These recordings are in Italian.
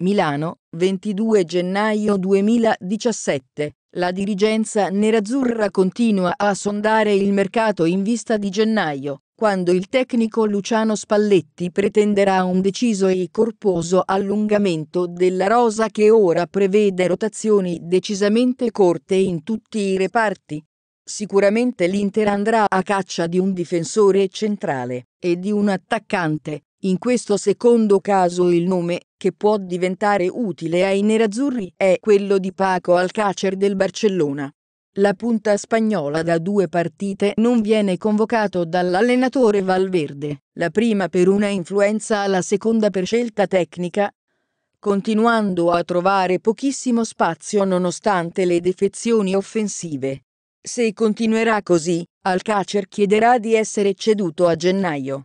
Milano, 22 gennaio 2017. La dirigenza nerazzurra continua a sondare il mercato in vista di gennaio, quando il tecnico Luciano Spalletti pretenderà un deciso e corposo allungamento della rosa che ora prevede rotazioni decisamente corte in tutti i reparti. Sicuramente l'Inter andrà a caccia di un difensore centrale e di un attaccante, in questo secondo caso il nome, che può diventare utile ai nerazzurri, è quello di Paco Alcácer del Barcellona. La punta spagnola da due partite non viene convocato dall'allenatore Valverde, la prima per una influenza, la seconda per scelta tecnica, continuando a trovare pochissimo spazio nonostante le defezioni offensive. Se continuerà così, Alcacer chiederà di essere ceduto a gennaio.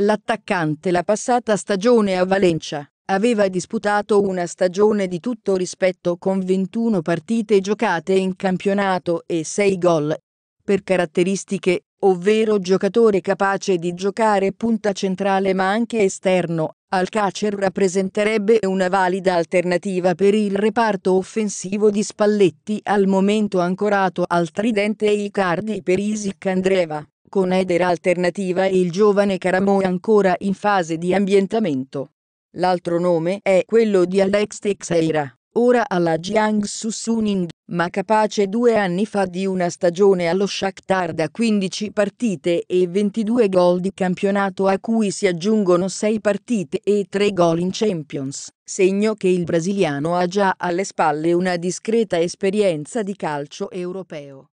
L'attaccante la passata stagione a Valencia aveva disputato una stagione di tutto rispetto con 21 partite giocate in campionato e 6 gol. Per caratteristiche, ovvero giocatore capace di giocare punta centrale ma anche esterno, Alcacer rappresenterebbe una valida alternativa per il reparto offensivo di Spalletti al momento ancorato al tridente Icardi per Isic Andreva. Con Eder Alternativa e il giovane Caramo ancora in fase di ambientamento. L'altro nome è quello di Alex Teixeira, ora alla Jiangsu Suning, ma capace due anni fa di una stagione allo Shakhtar da 15 partite e 22 gol di campionato a cui si aggiungono 6 partite e 3 gol in Champions, segno che il brasiliano ha già alle spalle una discreta esperienza di calcio europeo.